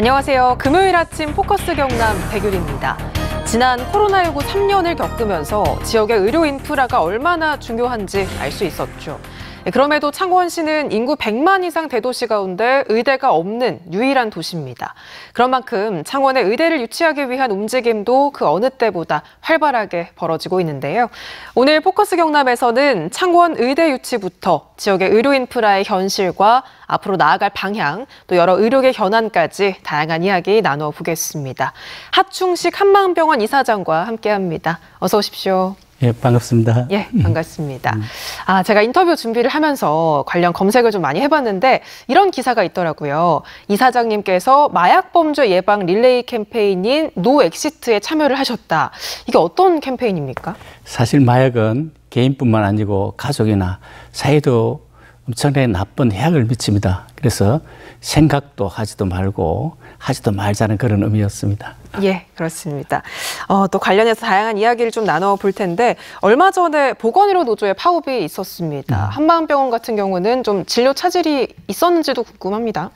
안녕하세요. 금요일 아침 포커스 경남 백유리입니다. 지난 코로나19 3년을 겪으면서 지역의 의료 인프라가 얼마나 중요한지 알 수 있었죠. 네, 그럼에도 창원시는 인구 100만 이상 대도시 가운데 의대가 없는 유일한 도시입니다. 그런 만큼 창원에 의대를 유치하기 위한 움직임도 그 어느 때보다 활발하게 벌어지고 있는데요. 오늘 포커스 경남에서는 창원 의대 유치부터 지역의 의료 인프라의 현실과 앞으로 나아갈 방향, 또 여러 의료계 현안까지 다양한 이야기 나눠보겠습니다. 하충식 한마음병원 이사장과 함께합니다. 어서 오십시오. 예, 반갑습니다. 예, 반갑습니다. 아, 제가 인터뷰 준비를 하면서 관련 검색을 좀 많이 해봤는데 이런 기사가 있더라고요. 이사장님께서 마약 범죄 예방 릴레이 캠페인인 노 엑시트에 참여를 하셨다. 이게 어떤 캠페인입니까? 사실 마약은 개인뿐만 아니고 가족이나 사회도 엄청나게 나쁜 해악을 미칩니다. 그래서 생각도 하지도 말고 하지도 말자는 그런 의미였습니다. 예, 그렇습니다. 어, 또 관련해서 다양한 이야기를 좀 나눠 볼 텐데 얼마 전에 보건의료 노조의 파업이 있었습니다. 음. 한마음병원 같은 경우는 좀 진료 차질이 있었는지도 궁금합니다.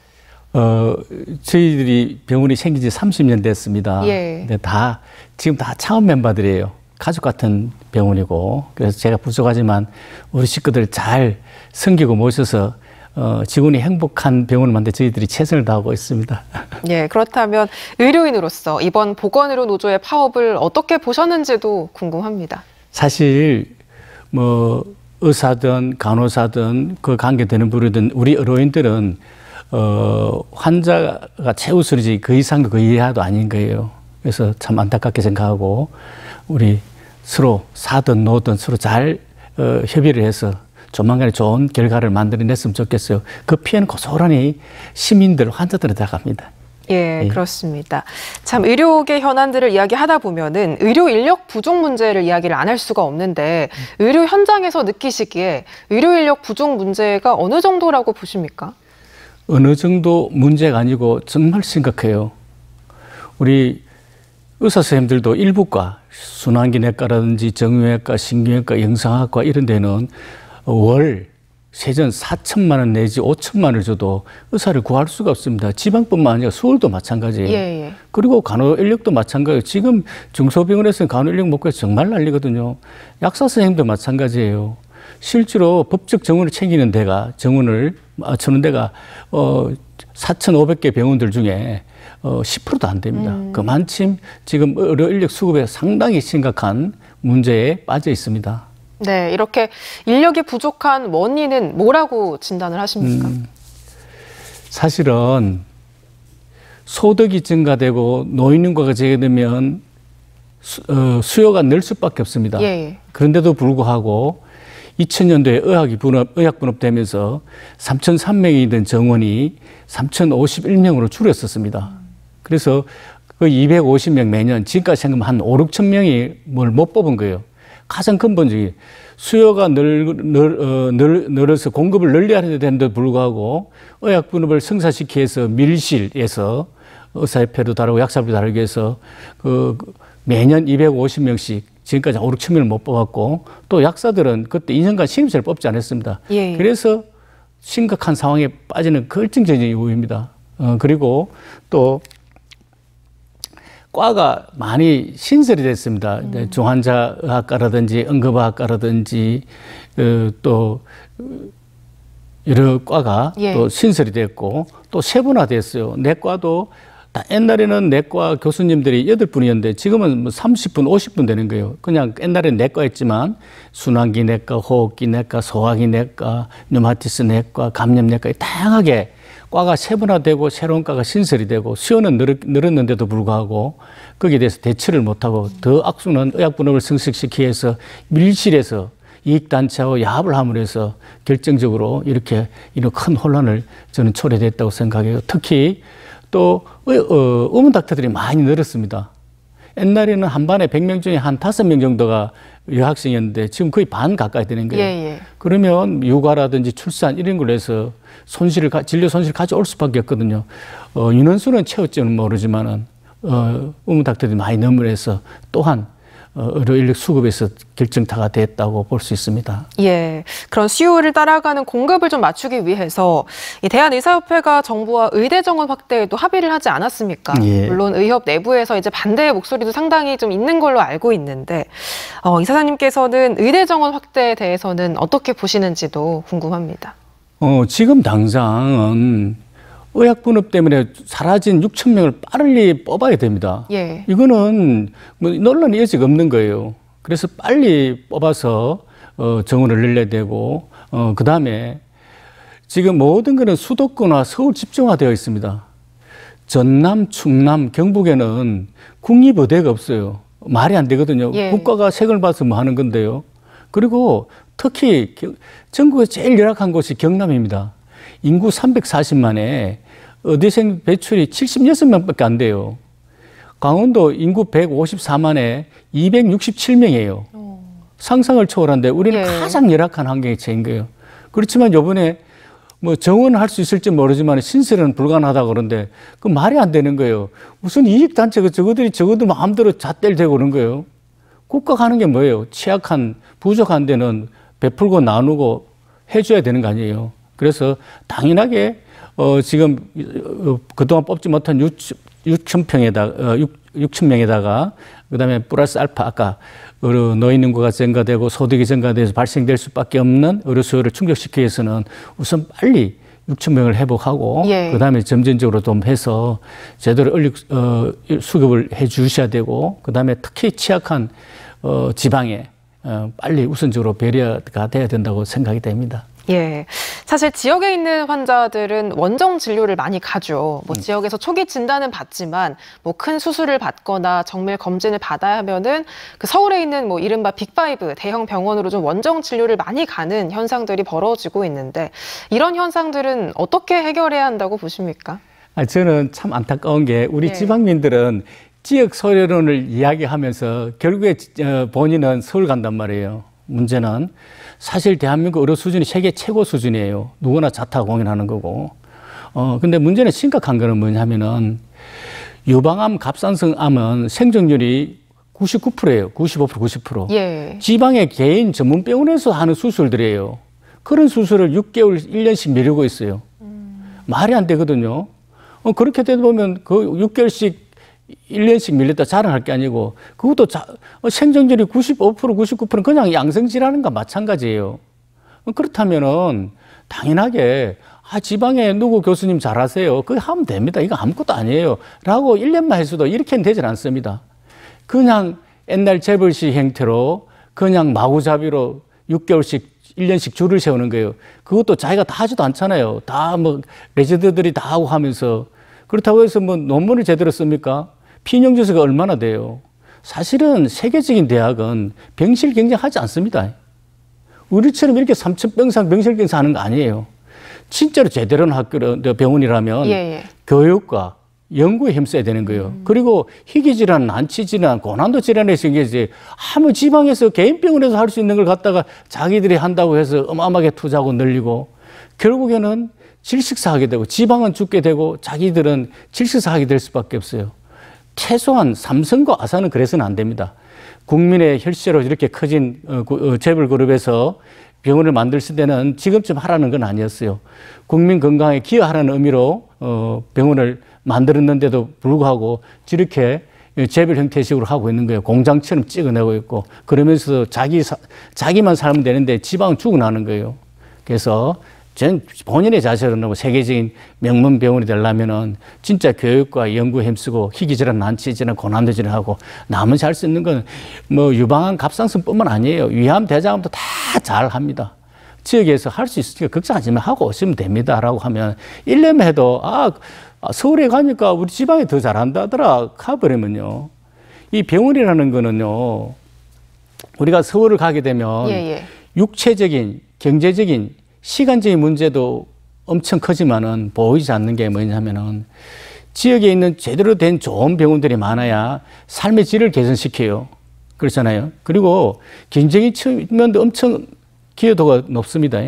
어, 저희들이 병원이 생긴 지 30년 됐습니다. 예. 근데 다 지금 다 차원 멤버들이에요. 가족 같은 병원이고 그래서 제가 부족하지만 우리 식구들 잘 섬기고 모셔서 어, 직원이 행복한 병원을 만들 저희들이 최선을 다하고 있습니다. 예, 그렇다면 의료인으로서 이번 보건의료 노조의 파업을 어떻게 보셨는지도 궁금합니다. 사실 뭐 의사든 간호사든 그 관계되는 부류든 우리 의료인들은 어, 환자가 최우선이지 그 이상도 그 이하도 아닌 거예요. 그래서 참 안타깝게 생각하고 우리 서로 사든 노든 서로 잘 어, 협의를 해서 조만간에 좋은 결과를 만들어냈으면 좋겠어요. 그 피해는 고스란히 시민들, 환자들에 다 갑니다. 예, 예, 그렇습니다. 참 의료계 현안들을 이야기하다 보면은 의료 인력 부족 문제를 이야기를 안 할 수가 없는데 의료 현장에서 느끼시기에 의료 인력 부족 문제가 어느 정도라고 보십니까? 어느 정도 문제가 아니고 정말 심각해요. 우리 의사 선생님들도 일부과, 순환기내과라든지 정형외과, 신경외과, 영상학과 이런 데는 월 세전 4천만 원 내지 5천만 원을 줘도 의사를 구할 수가 없습니다. 지방뿐만 아니라 서울도 마찬가지예요. 예, 예. 그리고 간호 인력도 마찬가지예요. 지금 중소병원에서는 간호 인력 못 구해서 정말 난리거든요. 약사 선생님도 마찬가지예요. 실제로 법적 정원을 챙기는 데가 정원을 맞추는 아, 데가 어 4,500개 병원들 중에 어 10%도 안 됩니다. 음. 그만큼 지금 의료 인력 수급에 상당히 심각한 문제에 빠져 있습니다. 네, 이렇게 인력이 부족한 원인은 뭐라고 진단을 하십니까? 음, 사실은 소득이 증가되고 노인 인구가 제외되면 수, 어, 수요가 늘 수밖에 없습니다. 예. 예. 그런데도 불구하고 2000년도에 의학이 분업, 의학 분업되면서 3,003명이던 정원이 3,051명으로 줄였었습니다. 그래서 그 250명 매년 지금까지 생각하면 한 5, 6천 명이 뭘 못 뽑은 거예요. 가장 근본적인 수요가 늘, 늘, 어, 늘, 늘어서 공급을 늘려야 되는데 불구하고 의약분업을 성사시키 해서 밀실에서 의사협회도 다르고 약사협회도 다르게해서그 매년 250명씩 지금까지 5, 6천 명을 못 뽑았고 또 약사들은 그때 2년간 신임자를 뽑지 않았습니다. 예. 그래서 심각한 상황에 빠지는 결정적인 그 요입니다 어, 그리고 또 과가 많이 신설이 됐습니다. 음. 중환자학과라든지 응급학과라든지 어, 또 여러 과가 예. 또 신설이 됐고 또 세분화됐어요. 내과도 다 옛날에는 내과 교수님들이 여덟 분이었는데 지금은 뭐 30분, 50분 되는 거예요. 그냥 옛날에 내과였지만 순환기 내과, 호흡기 내과, 소화기 내과, 류마티스 내과, 감염 내과 다양하게 과가 세분화되고 새로운 과가 신설이 되고 수요는 늘었, 는데도 불구하고 거기에 대해서 대처를 못하고 더 악순환 의약분업을 승식시키기 위해서 밀실에서 이익단체하고 야합을 함으로 해서 결정적으로 이렇게 이런 큰 혼란을 저는 초래됐다고 생각해요. 특히 또 어, 어, 어문 닥터들이 많이 늘었습니다. 옛날에는 한 반에 100명 중에 한 5명 정도가 여학생이었는데 지금 거의 반 가까이 되는 거예요. 예, 예. 그러면 육아라든지 출산 이런 걸로 해서 손실을 진료 손실을 가져올 수밖에 없거든요. 어, 인원수는 채웠지는 모르지만은 어, 우문 닥터들이 많이 넘으해서 또한 의료 어, 인력 수급에서 결정타가 됐다고 볼 수 있습니다. 예, 그런 수요를 따라가는 공급을 좀 맞추기 위해서 대한의사협회가 정부와 의대 정원 확대에도 합의를 하지 않았습니까? 예. 물론 의협 내부에서 이제 반대의 목소리도 상당히 좀 있는 걸로 알고 있는데 어, 이사장님께서는 의대 정원 확대에 대해서는 어떻게 보시는지도 궁금합니다. 어, 지금 당장은 의약분업 때문에 사라진 6천 명을 빠르 뽑아야 됩니다. 예. 이거는 뭐 논란이 여지 없는 거예요. 그래서 빨리 뽑아서 어, 정원을 늘려야 되고 어, 그 다음에 지금 모든 것은 수도권과 서울 집중화되어 있습니다. 전남, 충남, 경북에는 국립의대가 없어요. 말이 안 되거든요. 예. 국가가 책을 봐서 뭐 하는 건데요. 그리고 특히 전국에 제일 열악한 곳이 경남입니다. 인구 340만에 의대생 배출이 76명밖에 안 돼요. 강원도 인구 154만에 267명이에요. 오. 상상을 초월한데 우리는 예. 가장 열악한 환경에 처인 거예요. 그렇지만 요번에 뭐 정원할 을수 있을지 모르지만 신설은 불가능하다 그러는데 그 말이 안 되는 거예요. 무슨 이익 단체가 그 저거들이 적어도 마음대로 잣대를대고 그런 거예요. 국가가 하는 게 뭐예요? 취약한 부족한 데는 베풀고 나누고 해줘야 되는 거 아니에요. 그래서 당연하게 어, 지금 어, 그동안 뽑지 못한 6천 평에다 어, 6 0 명에다가 그다음에 플러스 알파 아까 노인 인구가 증가되고 소득이 증가돼서 발생될 수밖에 없는 의료 수요를 충족시키기 위해서는 우선 빨리 6천 명을 회복하고 예. 그다음에 점진적으로 좀 해서 제대로 얼리 어, 수급을 해 주셔야 되고 그다음에 특히 취약한 어, 지방에 어, 빨리 우선적으로 배려가 돼야 된다고 생각이 됩니다. 예. 사실 지역에 있는 환자들은 원정 진료를 많이 가죠. 뭐 음. 지역에서 초기 진단은 받지만 뭐 큰 수술을 받거나 정밀 검진을 받아야 하면은 그 서울에 있는 뭐 이른바 빅파이브 대형 병원으로 좀 원정 진료를 많이 가는 현상들이 벌어지고 있는데 이런 현상들은 어떻게 해결해야 한다고 보십니까? 아 저는 참 안타까운 게 우리 예. 지방민들은 지역 서열론을 이야기하면서 결국에 어, 본인은 서울 간단 말이에요. 문제는 사실 대한민국 의료 수준이 세계 최고 수준이에요. 누구나 자타 공인하는 거고. 어, 근데 문제는 심각한 거는 뭐냐면은 유방암, 갑상선암은 생존율이 99%예요. 95% 90%. 예. 지방의 개인 전문 병원에서 하는 수술들이에요. 그런 수술을 6개월, 1년씩 미루고 있어요. 음. 말이 안 되거든요. 어, 그렇게 되다 보면 그 6개월씩 1년씩 밀렸다 자랑할 게 아니고 그것도 자, 어, 생존율이 95% 99%는 그냥 양성질하는 거 마찬가지예요. 어, 그렇다면은 당연하게 아 지방에 누구 교수님 잘하세요. 그거 하면 됩니다. 이거 아무것도 아니에요. 라고 1년만 해서도 이렇게는 되질 않습니다. 그냥 옛날 재벌시 행태로 그냥 마구잡이로 6개월씩 1년씩 줄을 세우는 거예요. 그것도 자기가 다 하지도 않잖아요. 다 뭐 레지드들이 다 하고 하면서 그렇다고 해서 뭐 논문을 제대로 씁니까? 피인용 지수가 얼마나 돼요? 사실은 세계적인 대학은 병실 경쟁하지 않습니다. 우리처럼 이렇게 삼천병상 병실 경쟁하는 거 아니에요. 진짜로 제대로 학교 병원이라면 예, 예. 교육과 연구에 힘써야 되는 거예요. 음. 그리고 희귀질환, 난치질환, 고난도 질환에서 이제 아무 지방에서 개인 병원에서 할 수 있는 걸 갖다가 자기들이 한다고 해서 어마어마하게 투자하고 늘리고 결국에는 질식사하게 되고 지방은 죽게 되고 자기들은 질식사하게 될 수밖에 없어요. 최소한 삼성과 아산은 그래서는 안 됩니다. 국민의 혈세로 이렇게 커진 어, 어, 재벌 그룹에서 병원을 만들 때는 지금쯤 하라는 건 아니었어요. 국민 건강에 기여하라는 의미로 어, 병원을 만들었는데도 불구하고 저렇게 재벌 형태식으로 하고 있는 거예요. 공장처럼 찍어내고 있고 그러면서 자기 자기만 살면 되는데 지방은 죽어나는 거예요. 그래서 저는 본인의 자세로 놓고 뭐 세계적인 명문 병원이 되려면은 진짜 교육과 연구 힘쓰고 희귀질환, 난치질환, 고난도질환 하고 남은 잘수 있는 건 뭐 유방암, 갑상선뿐만 아니에요. 위암, 대장암도 다 잘 합니다. 지역에서 할 수 있으니까 걱정하지 만 하고 오시면 됩니다라고 하면 1년 만 해도 아, 아 서울에 가니까 우리 지방이 더 잘한다 하더라 가버리면요. 이 병원이라는 거는요. 우리가 서울을 가게 되면 예, 예. 육체적인, 경제적인 시간적인 문제도 엄청 크지만은 보이지 않는 게 뭐냐면은 지역에 있는 제대로 된 좋은 병원들이 많아야 삶의 질을 개선시켜요. 그렇잖아요. 그리고 경쟁의 측면도 엄청 기여도가 높습니다.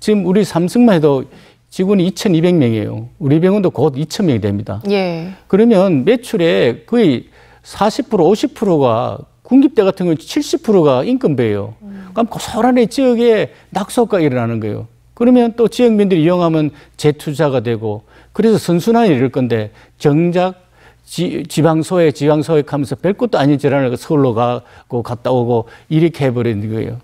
지금 우리 삼성만 해도 직원이 2,200명이에요. 우리 병원도 곧 2,000명이 됩니다. 예. 그러면 매출의 거의 40% 50%가 군립대 같은 경우 70%가 인건비예요. 그럼 고소란의 지역에 낙소가 일어나는 거예요. 그러면 또 지역민들이 이용하면 재투자가 되고 그래서 선순환이 이럴 건데 정작 지, 지방소액, 지방소액 하면서 별것도 아닌 질환을 그 서울로 가고 갔다 오고 이렇게 해버리는 거예요.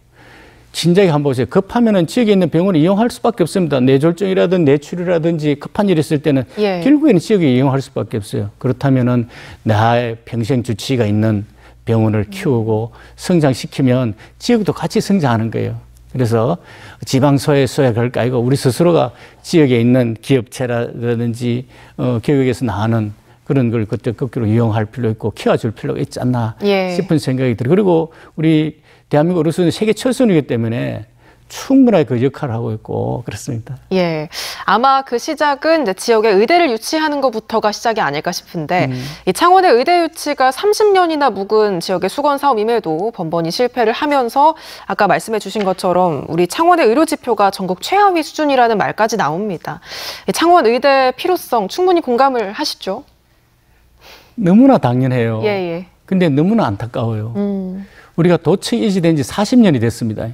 진작에 한 번 보세요. 급하면은 지역에 있는 병원을 이용할 수밖에 없습니다. 뇌졸중이라든 뇌출혈이라든지 급한 일이 있을 때는 예. 결국에는 지역에 이용할 수밖에 없어요. 그렇다면은 나의 평생 주치의가 있는 병원을 음. 키우고 성장시키면 지역도 같이 성장하는 거예요. 그래서 지방소에 서 소액을 까이고 우리 스스로가 지역에 있는 기업체라든지 어, 교육에서 나오는 그런 걸 그때 거꾸로 이용할 필요 있고 키워줄 필요가 있지 않나 예. 싶은 생각이 들어요. 그리고 우리 대한민국 어르신은 세계 최선이기 때문에 충분하게 그 역할을 하고 있고 그렇습니다. 예, 아마 그 시작은 지역에 의대를 유치하는 것부터가 시작이 아닐까 싶은데 음. 이 창원의 의대 유치가 30년이나 묵은 지역의 수건 사업임에도 번번이 실패를 하면서 아까 말씀해주신 것처럼 우리 창원의 의료 지표가 전국 최하위 수준이라는 말까지 나옵니다. 창원 의대 필요성 충분히 공감을 하시죠? 너무나 당연해요. 예, 예. 근데 너무나 안타까워요. 음. 우리가 도처 이지된 지 40년이 됐습니다.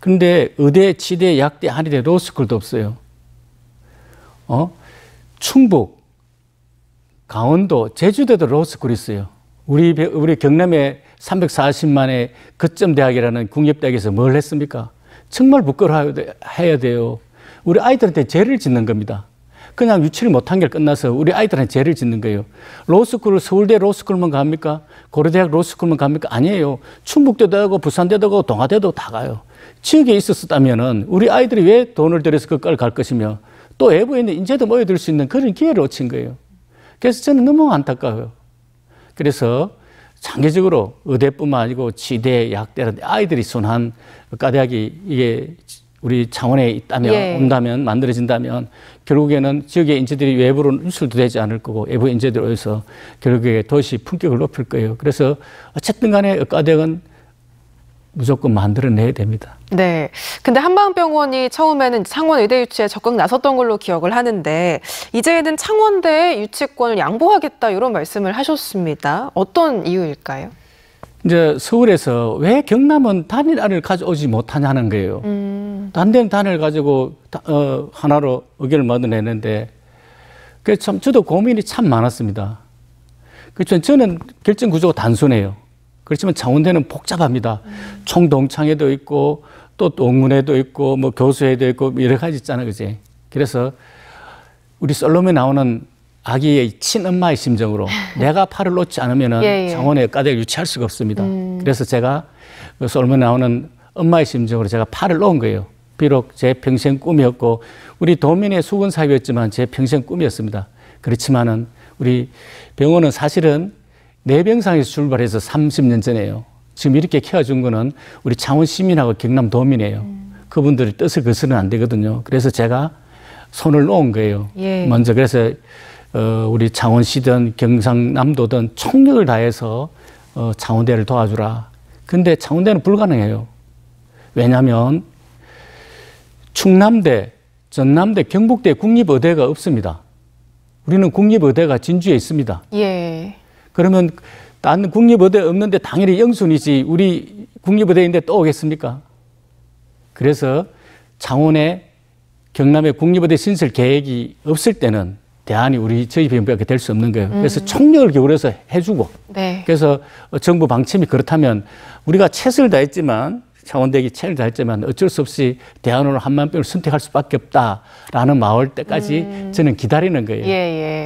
근데 의대, 치대, 약대, 한의대, 로스쿨도 없어요. 어? 충북, 강원도, 제주대도 로스쿨 있어요. 우리, 우리 경남에 340만의 거점대학이라는 국립대학에서 뭘 했습니까? 정말 부끄러워해야 돼요. 우리 아이들한테 죄를 짓는 겁니다. 그냥 유치를 못한 게 끝나서 우리 아이들한테 죄를 짓는 거예요. 로스쿨을 서울대 로스쿨만 갑니까? 고려대학 로스쿨만 갑니까? 아니에요. 충북대도 하고 부산대도 하고 동아대도 다 가요. 지역에 있었었다면 우리 아이들이 왜 돈을 들여서 그걸 갈 것이며 또 외부에 있는 인재도 모여들 수 있는 그런 기회를 놓친 거예요. 그래서 저는 너무 안타까워요. 그래서 장기적으로 의대뿐만 아니고 지대 약대라든 아이들이 순한 과대학이 이게 우리 창원에 있다면 예. 온다면 만들어진다면 결국에는 지역의 인재들이 외부로 유출도 되지 않을 거고 외부 인재들로 해서 결국에 도시 품격을 높일 거예요. 그래서 어쨌든 간에 과대학은 무조건 만들어내야 됩니다. 네. 근데 한방병원이 처음에는 창원 의대 유치에 적극 나섰던 걸로 기억을 하는데 이제는 창원대에 유치권을 양보하겠다 이런 말씀을 하셨습니다. 어떤 이유일까요? 이제 서울에서 왜 경남은 단일안을 가져오지 못하냐는 거예요. 음. 단된 단을 가지고 어, 하나로 의견을 만들어내는데 그참 저도 고민이 참 많았습니다. 그렇죠. 저는 결정 구조가 단순해요. 그렇지만 창원대는 복잡합니다. 음. 총동창회도 있고 또 동문회도 있고 뭐 교수회도 있고 뭐 여러 가지 있잖아요, 그지? 그래서 우리 솔로몬이 나오는 아기의 친엄마의 심정으로 내가 팔을 놓지 않으면 예, 예. 창원의 까대를 유치할 수가 없습니다. 음. 그래서 제가 그 솔로몬이 나오는 엄마의 심정으로 제가 팔을 놓은 거예요. 비록 제 평생 꿈이었고 우리 도민의 수군 사역이었지만 제 평생 꿈이었습니다. 그렇지만은 우리 병원은 사실은 내병상에서 출발해서 30년 전에요. 지금 이렇게 키워준 거는 우리 창원 시민하고 경남 도민이에요. 음. 그분들의 뜻을 거스르면 안 되거든요. 그래서 제가 손을 놓은 거예요. 예. 먼저 그래서 어, 우리 창원시든 경상남도든 총력을 다해서 어, 창원대를 도와주라. 근데 창원대는 불가능해요. 왜냐하면 충남대, 전남대, 경북대 국립의대가 없습니다. 우리는 국립의대가 진주에 있습니다. 예. 그러면 난 국립의대 없는데 당연히 영순이지 우리 국립의대인데 또 오겠습니까? 그래서 창원에 경남에 국립의대 신설 계획이 없을 때는 대안이 우리 저희 비행부가 될수 없는 거예요. 그래서 음. 총력을 기울여서 해주고 네. 그래서 정부 방침이 그렇다면 우리가 최선을 다했지만 창원대기 체를 달했지만 어쩔 수 없이 대안으로 한만병을 선택할 수밖에 없다라는 마을 때까지 음. 저는 기다리는 거예요. 예,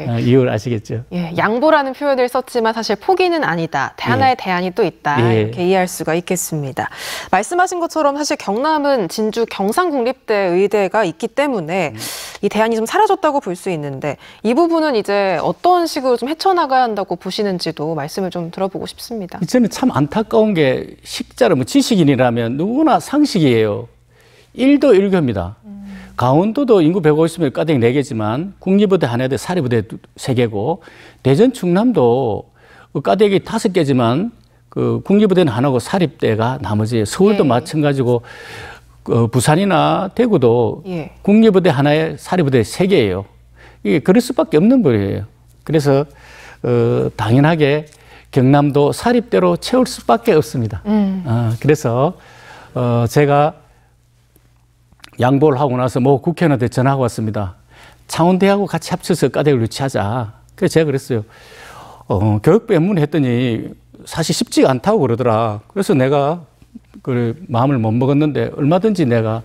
예. 어, 이유를 아시겠죠? 예, 양보라는 표현을 썼지만 사실 포기는 아니다. 대안의 예. 대안이 또 있다. 예. 이렇게 이해할 수가 있겠습니다. 말씀하신 것처럼 사실 경남은 진주 경상국립대 의대가 있기 때문에 음. 이 대안이 좀 사라졌다고 볼 수 있는데 이 부분은 이제 어떤 식으로 좀 헤쳐나가야 한다고 보시는지도 말씀을 좀 들어보고 싶습니다. 저는 참 안타까운 게 식자로 뭐 지식인이라면 보면 누구나 상식이에요. 1도 1교입니다. 음. 강원도도 인구 150명 까댕 4개지만 국립부대 하나대 사립부대 3개고 대전 충남도 까댕이 섯개지만그 국립부대는 하나고 사립대가 나머지 서울도 예. 마찬가지고 어, 부산이나 대구도 예. 국립부대 하나에 사립부대 세개예요 이게 그럴 수밖에 없는 거예요. 그래서 어, 당연하게 경남도 사립대로 채울 수밖에 없습니다. 음. 어, 그래서 어, 제가 양보를 하고 나서 뭐 국회의원한테 전화가 왔습니다. 창원대하고 같이 합쳐서 까대를 유치하자. 그래서 제가 그랬어요. 어, 교육부 에문의 했더니 사실 쉽지 않다고 그러더라. 그래서 내가 그 마음을 못 먹었는데 얼마든지 내가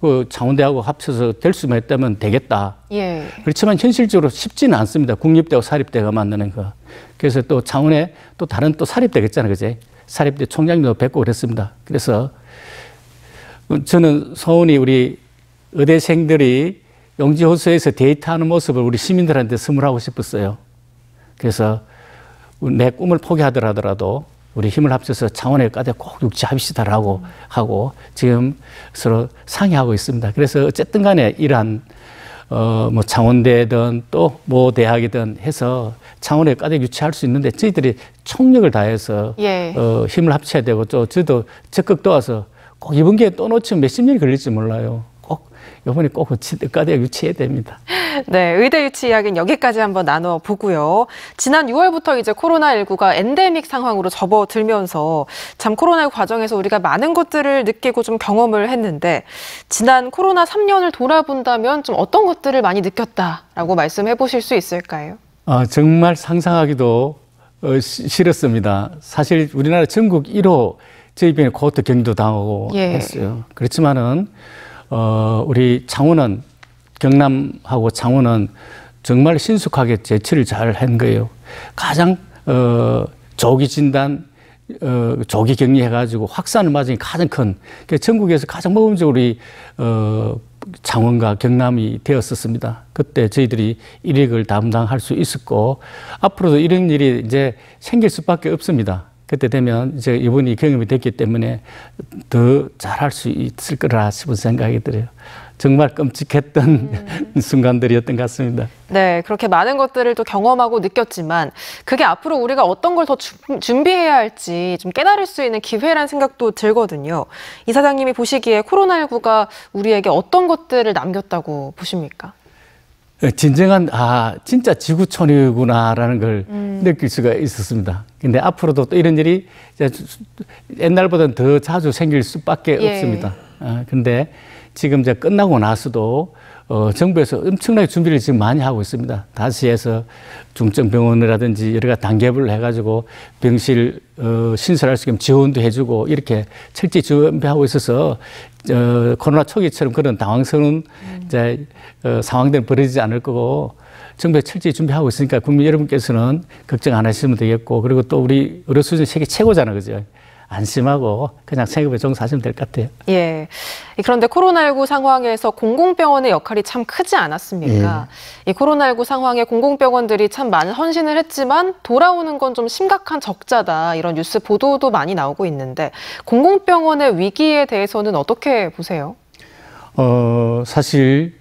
그 창원대하고 합쳐서 될 수만 있다면 되겠다. 예. 그렇지만 현실적으로 쉽지는 않습니다. 국립대와 사립대가 만드는 거. 그래서 또 창원에 또 다른 또 사립대가 있잖아요. 그제? 사립대 총장님도 뵙고 그랬습니다. 그래서 저는 서훈이 우리 의대생들이 용지호수에서 데이트하는 모습을 우리 시민들한테 선물하고 싶었어요. 그래서 내 꿈을 포기하더라도 우리 힘을 합쳐서 창원에 까대 꼭 육지합시다라고 하고 지금 서로 상의하고 있습니다. 그래서 어쨌든 간에 이러한 어, 뭐 창원대든 또 뭐 대학이든 해서 창원에까지 유치할 수 있는데 저희들이 총력을 다해서 예. 어, 힘을 합쳐야 되고 또 저도 적극 도와서 꼭 이번 기회에 또 놓치면 몇십 년이 걸릴지 몰라요. 요번에 꼭 의과대 유치해야 됩니다. 네, 의대 유치 이야기는 여기까지 한번 나눠보고요. 지난 6월부터 이제 코로나19가 엔데믹 상황으로 접어들면서 참 코로나 과정에서 우리가 많은 것들을 느끼고 좀 경험을 했는데 지난 코로나 3년을 돌아본다면 좀 어떤 것들을 많이 느꼈다라고 말씀해 보실 수 있을까요? 아, 정말 상상하기도 어, 싫었습니다. 사실 우리나라 전국 1호 저희 병에 코 고트 경도 기 당하고 예. 했어요. 그렇지만은 어, 우리 창원은 경남하고 창원은 정말 신속하게 제치를 잘 한 거예요. 가장 어, 조기 진단, 어, 조기 격리해가지고 확산을 맞은 게 가장 큰, 그러니까 전국에서 가장 모범적으로 이, 어, 창원과 경남이 되었었습니다. 그때 저희들이 일익을 담당할 수 있었고, 앞으로도 이런 일이 이제 생길 수밖에 없습니다. 그때 되면 이제 이분이 경험이 됐기 때문에 더 잘할 수 있을 거라 싶은 생각이 들어요. 정말 끔찍했던 음. 순간들이었던 것 같습니다. 네, 그렇게 많은 것들을 또 경험하고 느꼈지만 그게 앞으로 우리가 어떤 걸 더 준비해야 할지 좀 깨달을 수 있는 기회란 생각도 들거든요. 이사장님이 보시기에 코로나19가 우리에게 어떤 것들을 남겼다고 보십니까? 예, 진정한 아 진짜 지구촌이구나라는 걸 음. 느낄 수가 있었습니다. 근데 앞으로도 또 이런 일이 옛날보다는 더 자주 생길 수밖에 예. 없습니다. 어, 근데 지금 이제 끝나고 나서도 어, 정부에서 엄청나게 준비를 지금 많이 하고 있습니다. 다시 해서 중증병원이라든지 여러 가지 단계별로 해가지고 병실 어, 신설할 수 있게 지원도 해주고 이렇게 철저히 준비하고 있어서 어, 코로나 초기처럼 그런 당황스러운 음. 이제 어, 상황들은 벌어지지 않을 거고 정부에 철저히 준비하고 있으니까 국민 여러분께서는 걱정 안 하시면 되겠고 그리고 또 우리 의료수준 세계 최고잖아 그죠? 안심하고 그냥 생업에 종사하시면 될 것 같아요. 예. 그런데 코로나19 상황에서 공공병원의 역할이 참 크지 않았습니까? 예. 이 코로나19 상황에 공공병원들이 참 많은 헌신을 했지만 돌아오는 건 좀 심각한 적자다 이런 뉴스 보도도 많이 나오고 있는데 공공병원의 위기에 대해서는 어떻게 보세요? 어 사실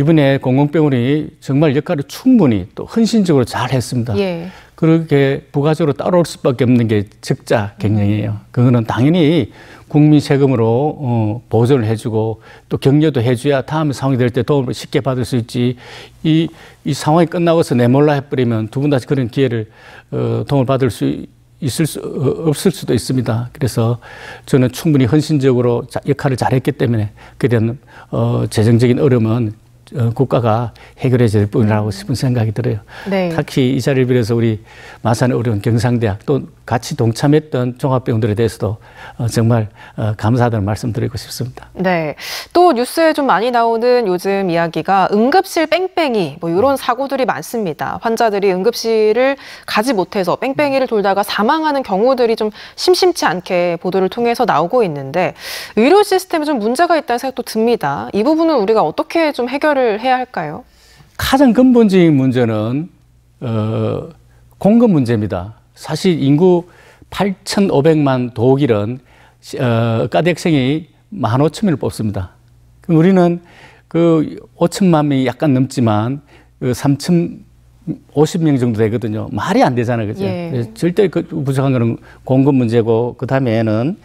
이번에 공공병원이 정말 역할을 충분히 또 헌신적으로 잘 했습니다. 예. 그렇게 부가적으로 따라올 수밖에 없는 게 적자 경영이에요. 그거는 당연히 국민 세금으로 어, 보존을 해주고 또 격려도 해줘야 다음 상황이 될 때 도움을 쉽게 받을 수 있지. 이, 이 상황이 끝나고서 내몰라 해버리면 두 분 다 그런 기회를 어, 도움을 받을 수 있을 수 어, 없을 수도 있습니다. 그래서 저는 충분히 헌신적으로 자, 역할을 잘했기 때문에 그 대한 어, 재정적인 어려움은 어, 국가가 해결해야 될 뿐이라고 음. 싶은 생각이 들어요. 네. 특히 이 자리를 빌어서 우리 마산의 어려운 경상대학 또 같이 동참했던 종합병들에 대해서도 어, 정말 어, 감사하다는 말씀 드리고 싶습니다. 네. 또 뉴스에 좀 많이 나오는 요즘 이야기가 응급실 뺑뺑이 뭐 이런 음. 사고들이 많습니다. 환자들이 응급실을 가지 못해서 뺑뺑이를 음. 돌다가 사망하는 경우들이 좀 심심치 않게 보도를 통해서 나오고 있는데 의료 시스템에 좀 문제가 있다는 생각도 듭니다. 이 부분은 우리가 어떻게 좀 해결을 해결을 해야 할까요? 가장 근본적인 문제는 어, 공급 문제입니다. 사실 인구 8,500만 독일은 어, 까대학생이 1 5 0명을 뽑습니다. 그럼 우리는 그 5천만 명이 약간 넘지만 그 3천 50명 정도 되거든요. 말이 안 되잖아요. 그죠? 예. 절대 그 부족한 거는 공급 문제고, 그 다음에는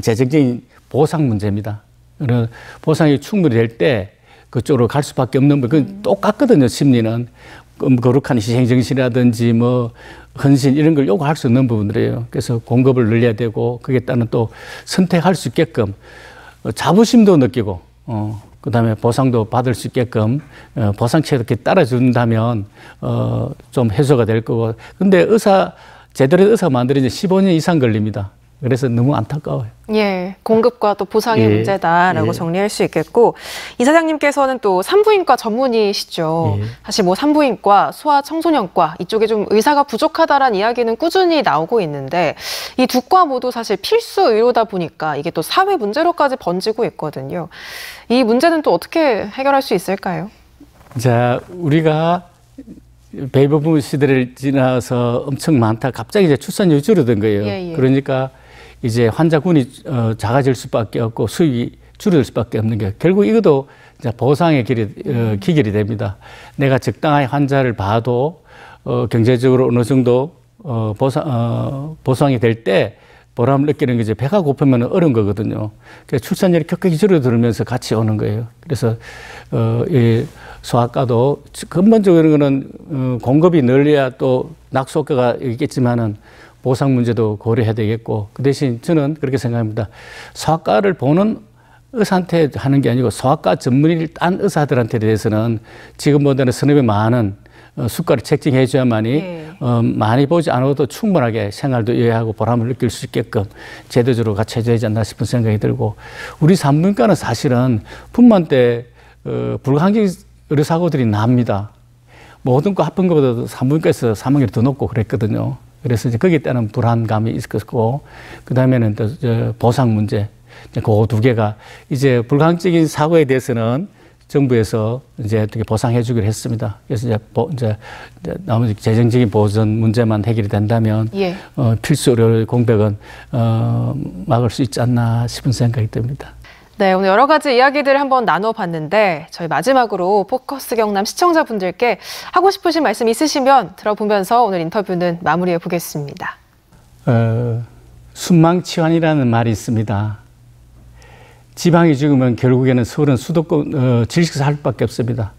재정적인 보상 문제입니다. 보상이 충분히 될때 그쪽으로 갈 수밖에 없는 거. 그 똑같거든요, 심리는. 음, 거룩한 희생정신이라든지 뭐 헌신 이런 걸 요구할 수 없는 부분들이에요. 그래서 공급을 늘려야 되고 그게 따른 또 선택할 수 있게끔 어, 자부심도 느끼고 어, 그다음에 보상도 받을 수 있게끔 어, 보상체 이렇게 따라준다면 어, 좀 해소가 될 거고 근데 의사 제대로 의사 만들이 이 15년 이상 걸립니다. 그래서 너무 안타까워요. 예, 공급과 또 보상의 예, 문제다라고 예. 정리할 수 있겠고 이사장님께서는 또 산부인과 전문의시죠. 예. 사실 뭐 산부인과, 소아 청소년과 이쪽에 좀 의사가 부족하다란 이야기는 꾸준히 나오고 있는데 이 두과 모두 사실 필수 의료다 보니까 이게 또 사회 문제로까지 번지고 있거든요. 이 문제는 또 어떻게 해결할 수 있을까요? 자, 우리가 베이버붐 시대를 지나서 엄청 많다. 갑자기 이제 출산율 줄어든 거예요. 예, 예. 그러니까 이제 환자군이 어, 작아질 수밖에 없고 수입이 줄어들 수밖에 없는 게 결국 이것도 보상의 길이, 어, 기결이 됩니다. 내가 적당한 환자를 봐도 어, 경제적으로 어느 정도 어, 보상, 어, 보상이 될 때 보람을 느끼는 게 이제 배가 고프면 어려운 거거든요. 그래서 그러니까 출산율이 격격히 줄어들면서 같이 오는 거예요. 그래서 어, 이 소아과도 근본적으로는 어, 공급이 늘려야 또 낙수효과가 있겠지만은 보상 문제도 고려해야 되겠고 그 대신 저는 그렇게 생각합니다. 소아과를 보는 의사한테 하는 게 아니고 소아과 전문의를 딴 의사들한테 대해서는 지금보다는 선업에 많은 어, 수가를 책정해줘야만이 네. 어, 많이 보지 않아도 충분하게 생활도 이해하고 보람을 느낄 수 있게끔 제도적으로 갖춰져야 되지 않나 싶은 생각이 들고 우리 산부인과는 사실은 분만 때 어, 불가항력 의료 사고들이 납니다. 모든 거 합한 것보다 도 산부인과에서 사망률이 더 높고 그랬거든요. 그래서 이제 거기에 따른 불안감이 있었고, 그 다음에는 또 보상 문제. 그 두 개가 이제 불강적인 사고에 대해서는 정부에서 이제 어떻게 보상해 주기로 했습니다. 그래서 이제, 보, 이제 나머지 재정적인 보전 문제만 해결이 된다면 예. 어, 필수 의료 공백은 어, 막을 수 있지 않나 싶은 생각이 듭니다. 네, 오늘 여러 가지 이야기들 을 한번 나눠봤는데 저희 마지막으로 포커스 경남 시청자분들께 하고 싶으신 말씀 있으시면 들어보면서 오늘 인터뷰는 마무리해 보겠습니다. 어, 순망치환이라는 말이 있습니다. 지방이 죽으면 결국에는 서울은 수도권 어, 질식사 할 밖에 없습니다.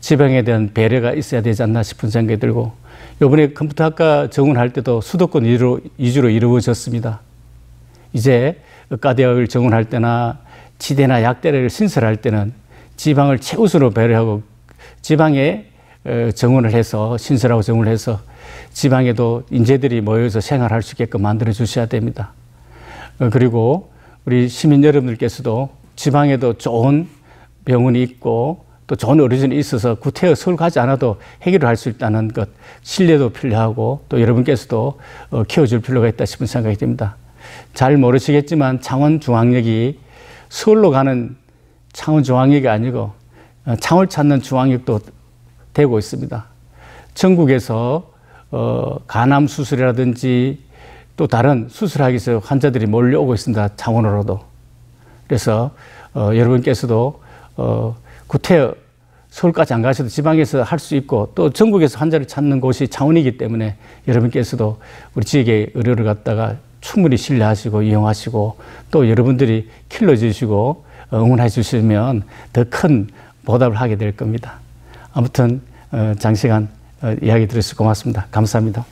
지방에 대한 배려가 있어야 되지 않나 싶은 생각이 들고 이번에 컴퓨터학과 정원할 때도 수도권 위주로, 위주로 이루어졌습니다. 이제 까대학을 어, 정원할 때나 지대나 약대를 신설할 때는 지방을 최우수로 배려하고 지방에 어, 정원을 해서 신설하고 정원을 해서 지방에도 인재들이 모여서 생활할 수 있게끔 만들어 주셔야 됩니다. 어, 그리고 우리 시민 여러분들께서도 지방에도 좋은 병원이 있고 또 좋은 어르진이 있어서 구태여 서울 가지 않아도 해결을 할 수 있다는 것 신뢰도 필요하고 또 여러분께서도 어, 키워줄 필요가 있다 싶은 생각이 듭니다. 잘 모르시겠지만 창원 중앙역이 서울로 가는 창원 중앙역이 아니고 어, 창을 찾는 중앙역도 되고 있습니다. 전국에서 어, 간암 수술이라든지 또 다른 수술하기 위해서 환자들이 몰려오고 있습니다. 창원으로도. 그래서 어, 여러분께서도 어, 구태 서울까지 안 가셔도 지방에서 할 수 있고 또 전국에서 환자를 찾는 곳이 창원이기 때문에 여러분께서도 우리 지역의 의료를 갖다가 충분히 신뢰하시고 이용하시고 또 여러분들이 길러주시고 어, 응원해 주시면 더 큰 보답을 하게 될 겁니다. 아무튼 어, 장시간 어, 이야기 들으셔서 고맙습니다. 감사합니다.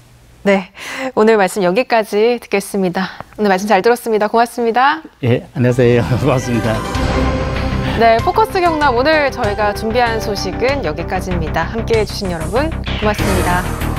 네, 오늘 말씀 여기까지 듣겠습니다. 오늘 말씀 잘 들었습니다. 고맙습니다. 예, 안녕하세요. 고맙습니다. 네, 포커스 경남 오늘 저희가 준비한 소식은 여기까지입니다. 함께해 주신 여러분 고맙습니다.